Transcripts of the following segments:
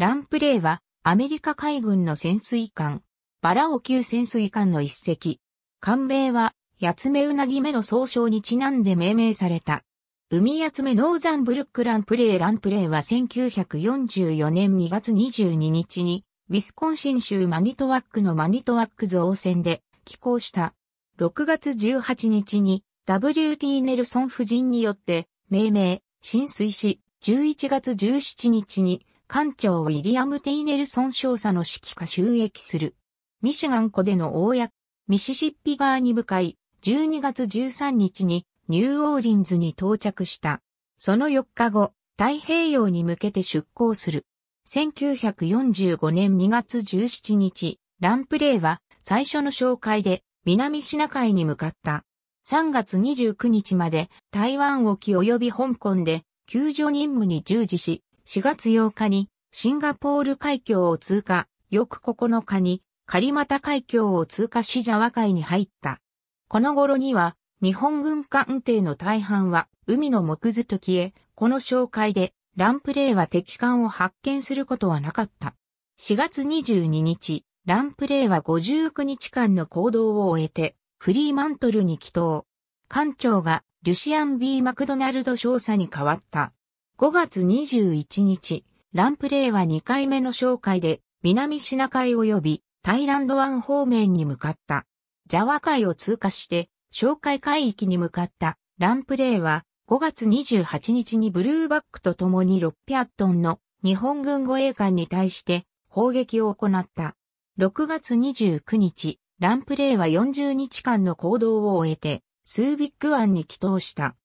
ランプレーはアメリカ海軍の潜水艦、バラオ級潜水艦の一隻。艦名は、ヤツメウナギ目の総称にちなんで命名された。海ヤツメノーザンブルックランプレーランプレーは1944年2月22日に、ウィスコンシン州マニトワックのマニトワック造船で寄港した。6月18日に WT ネルソン夫人によって命名、浸水し、11月17日に艦長ウィリアム・テイネルソン少佐の指揮下収益する。ミシガン湖での大役、ミシシッピ川に向かい、12月13日にニューオーリンズに到着した。その4日後、太平洋に向けて出港する。1945年2月17日、ランプレイは最初の紹介で南シナ海に向かった。3月29日まで台湾沖及び香港で救助任務に従事し、4月8日にシンガポール海峡を通過、翌9日にカリマタ海峡を通過しジャワ海に入った。この頃には日本軍艦艇の大半は海の木図と消え、この紹介でランプレイは敵艦を発見することはなかった。4月22日、ランプレイは59日間の行動を終えて、フリーマントルに帰投。艦長がリュシアン・ B・ マクドナルド少佐に変わった。5月21日、ランプレイは2回目の紹介で、南シナ海及びタイランド湾方面に向かった。ジャワ海を通過して、紹介海域に向かったランプレイは、5月28日にブルーバックと共に600トンの日本軍護衛艦に対して砲撃を行った。6月29日、ランプレイは40日間の行動を終えて、スービック湾に帰投した。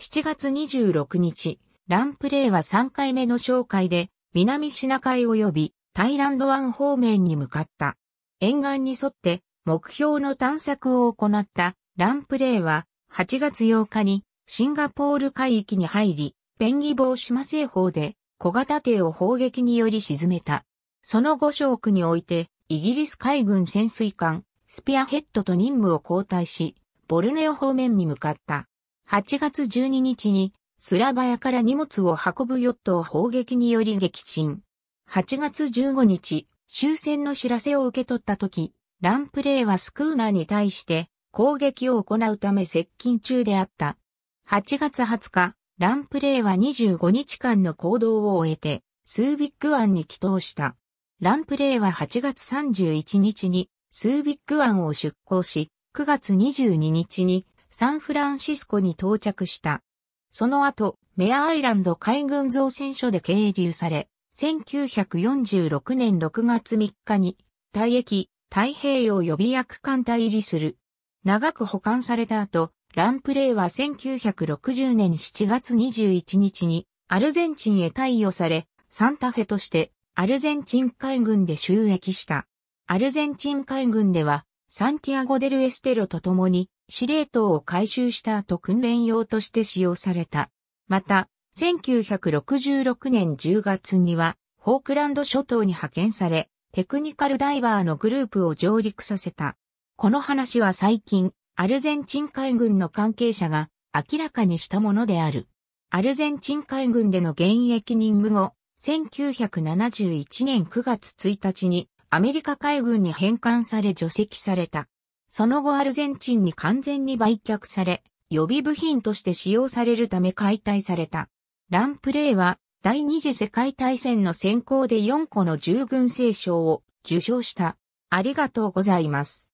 7月26日、ランプレーは3回目の紹介で、南シナ海及びタイランド湾方面に向かった。沿岸に沿って目標の探索を行ったランプレーは8月8日にシンガポール海域に入り、ペンギボー島西方で小型艇を砲撃により沈めた。その後諸国においてイギリス海軍潜水艦スピアヘッドと任務を交代し、ボルネオ方面に向かった。8月12日にスラバヤから荷物を運ぶヨットを砲撃により撃沈。8月15日、終戦の知らせを受け取った時、ランプレイはスクーナーに対して攻撃を行うため接近中であった。8月20日、ランプレイは25日間の行動を終えて、スービック湾に帰投した。ランプレイは8月31日にスービック湾を出港し、9月22日にサンフランシスコに到着した。その後、メアアイランド海軍造船所で経流され、1946年6月3日に、退役、太平洋予備役艦隊入りする。長く保管された後、ランプレイは1960年7月21日にアルゼンチンへ退与され、サンタフェとしてアルゼンチン海軍で収益した。アルゼンチン海軍ではサンティアゴ・デル・エステロと共に司令塔を回収した後訓練用として使用された。また、1966年10月には、フォークランド諸島に派遣され、テクニカルダイバーのグループを上陸させた。この話は最近、アルゼンチン海軍の関係者が明らかにしたものである。アルゼンチン海軍での現役任務後、1971年9月1日にアメリカ海軍に返還され除籍された。その後アルゼンチンに完全に売却され、予備部品として使用されるため解体された。ランプレーは第二次世界大戦の先行で4個の従軍聖賞を受賞した。ありがとうございます。